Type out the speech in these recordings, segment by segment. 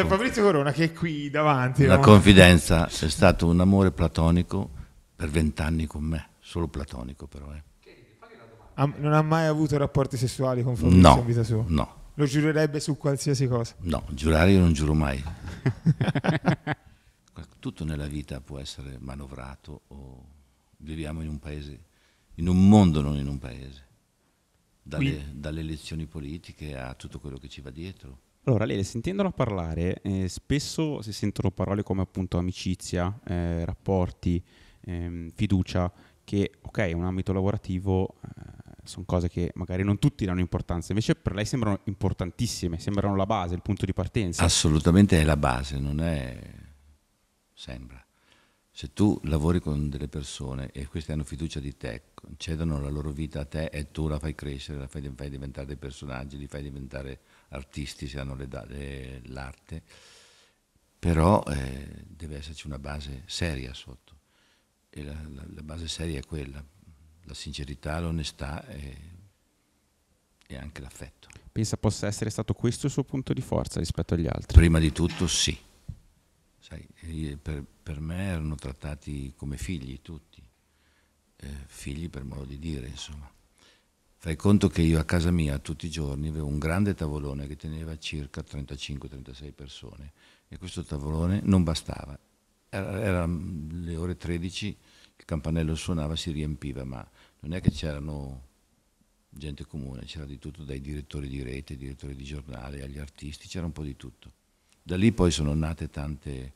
C'è cioè, Fabrizio Corona che è qui davanti. La no? confidenza è stato un amore platonico per vent'anni con me, solo platonico però. Eh. non ha mai avuto rapporti sessuali con Fabrizio no, in vita sua? No. Lo giurerebbe su qualsiasi cosa? No, giurare io non giuro mai. Tutto nella vita può essere manovrato o viviamo in un paese, in un mondo non in un paese, dalle, dalle elezioni politiche a tutto quello che ci va dietro allora, Lele, sentendola parlare, eh, spesso si sentono parole come appunto amicizia, eh, rapporti, ehm, fiducia, che ok, in un ambito lavorativo eh, sono cose che magari non tutti danno importanza, invece per lei sembrano importantissime, sembrano la base, il punto di partenza. Assolutamente è la base, non è... sembra se tu lavori con delle persone e queste hanno fiducia di te, cedono la loro vita a te e tu la fai crescere, la fai, fai diventare dei personaggi, li fai diventare artisti se hanno le, le, l'arte, però eh, deve esserci una base seria sotto e la, la, la base seria è quella, la sincerità, l'onestà e, e anche l'affetto. Pensa possa essere stato questo il suo punto di forza rispetto agli altri? Prima di tutto sì. Sai, per, per, me erano trattati come figli tutti, eh, figli per modo di dire, insomma. Fai conto che io a casa mia tutti i giorni avevo un grande tavolone che teneva circa 35-36 persone e questo tavolone non bastava. Era, era mm, le ore 13, il campanello suonava, si riempiva, ma non è che c'erano gente comune, c'era di tutto, dai direttori di rete, direttori di giornale, agli artisti, c'era un po' di tutto. Da lì poi sono nate tante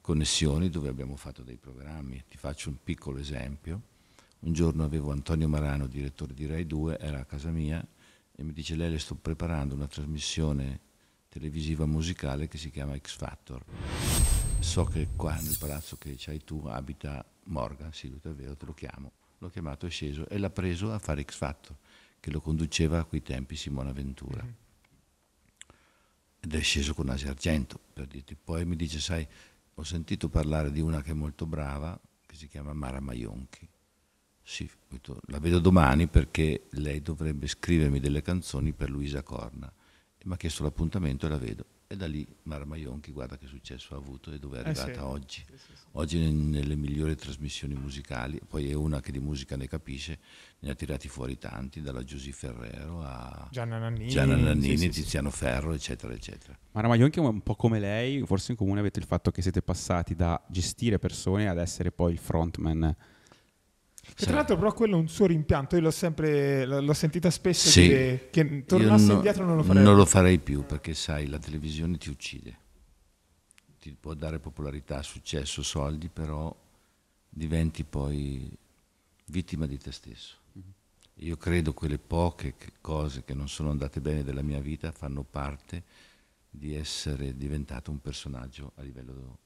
connessioni dove abbiamo fatto dei programmi. Ti faccio un piccolo esempio. Un giorno avevo Antonio Marano, direttore di Rai 2, era a casa mia e mi dice lei le sto preparando una trasmissione televisiva musicale che si chiama X Factor. So che qua nel palazzo che c'hai tu abita Morgan, sì, lui davvero, te lo chiamo. L'ho chiamato, è sceso e l'ha preso a fare X Factor, che lo conduceva a quei tempi Simona Ventura. Mm -hmm ed è sceso con una sergento, per dirti. Poi mi dice, sai, ho sentito parlare di una che è molto brava, che si chiama Mara Maionchi. Sì, la vedo domani perché lei dovrebbe scrivermi delle canzoni per Luisa Corna. Mi ha chiesto l'appuntamento e la vedo e da lì Mara Maionchi guarda che successo ha avuto e dove è eh, arrivata eh sì. oggi. oggi nelle migliori trasmissioni musicali, poi è una che di musica ne capisce, ne ha tirati fuori tanti, dalla Giusy Ferrero a Gianna Nannini, Gianna Nannini Tiziano Ferro, eccetera, eccetera. Mara Maionchi è un po' come lei, forse in comune avete il fatto che siete passati da gestire persone ad essere poi il frontman che tra l'altro però quello è un suo rimpianto, io l'ho sempre l'ho sentita spesso sì, dire che tornasse no, indietro non lo farei. Non lo farei più perché sai, la televisione ti uccide. Ti può dare popolarità, successo, soldi, però diventi poi vittima di te stesso. Io credo quelle poche cose che non sono andate bene della mia vita fanno parte di essere diventato un personaggio a livello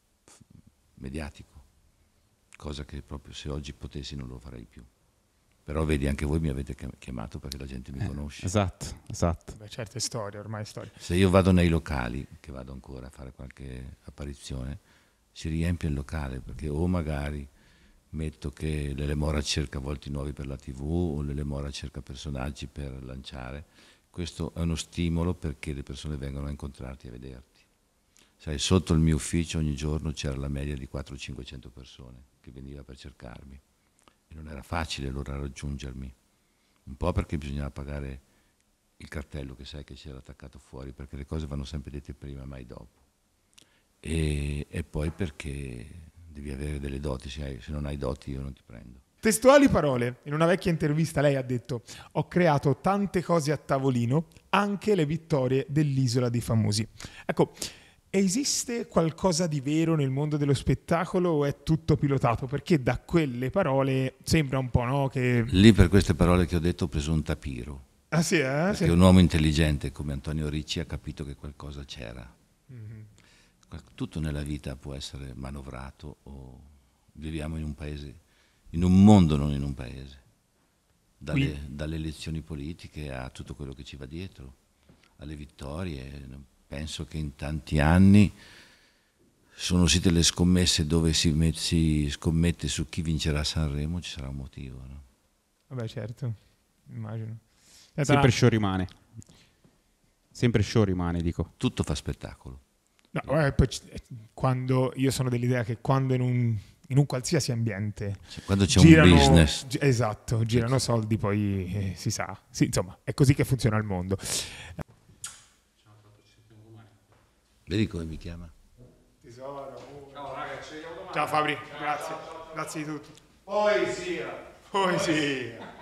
mediatico cosa che proprio se oggi potessi non lo farei più. Però vedi, anche voi mi avete chiamato perché la gente mi eh, conosce. Esatto, esatto. Beh, certe storie, ormai storie. Se io vado nei locali, che vado ancora a fare qualche apparizione, si riempie il locale perché o magari metto che l'Elemora cerca volti nuovi per la TV o l'Elemora cerca personaggi per lanciare. Questo è uno stimolo perché le persone vengono a incontrarti e a vederti sai, sotto il mio ufficio ogni giorno c'era la media di 400-500 persone che veniva per cercarmi. E non era facile allora raggiungermi, un po' perché bisognava pagare il cartello che sai che c'era attaccato fuori, perché le cose vanno sempre dette prima, mai dopo. E, e poi perché devi avere delle doti, se, hai, se non hai doti io non ti prendo. Testuali parole, in una vecchia intervista lei ha detto ho creato tante cose a tavolino, anche le vittorie dell'isola dei famosi. Ecco, Esiste qualcosa di vero nel mondo dello spettacolo o è tutto pilotato? Perché da quelle parole sembra un po' no, che... Lì per queste parole che ho detto ho preso un tapiro. Ah sì, eh? Perché sì. un uomo intelligente come Antonio Ricci ha capito che qualcosa c'era. Mm-hmm. Tutto nella vita può essere manovrato o viviamo in un paese, in un mondo non in un paese. Dalle, Quindi... dalle elezioni politiche a tutto quello che ci va dietro, alle vittorie penso che in tanti anni sono uscite le scommesse dove si, met, si scommette su chi vincerà Sanremo, ci sarà un motivo. No? Vabbè certo, immagino. Tra... Sempre show rimane. Sempre show rimane, dico. Tutto fa spettacolo. No, eh, poi, eh, quando, io sono dell'idea che quando in un, in un qualsiasi ambiente... Cioè, quando c'è girano, un business. Gi- esatto, girano soldi poi eh, si sa. Sì, insomma, è così che funziona il mondo. Eh. Vedi come mi chiama? Tesoro. Ciao raga, ci vediamo domani. Ciao Fabri, ciao, grazie. Ciao, ciao, grazie di tutto. Poesia. Poesia. Poesia.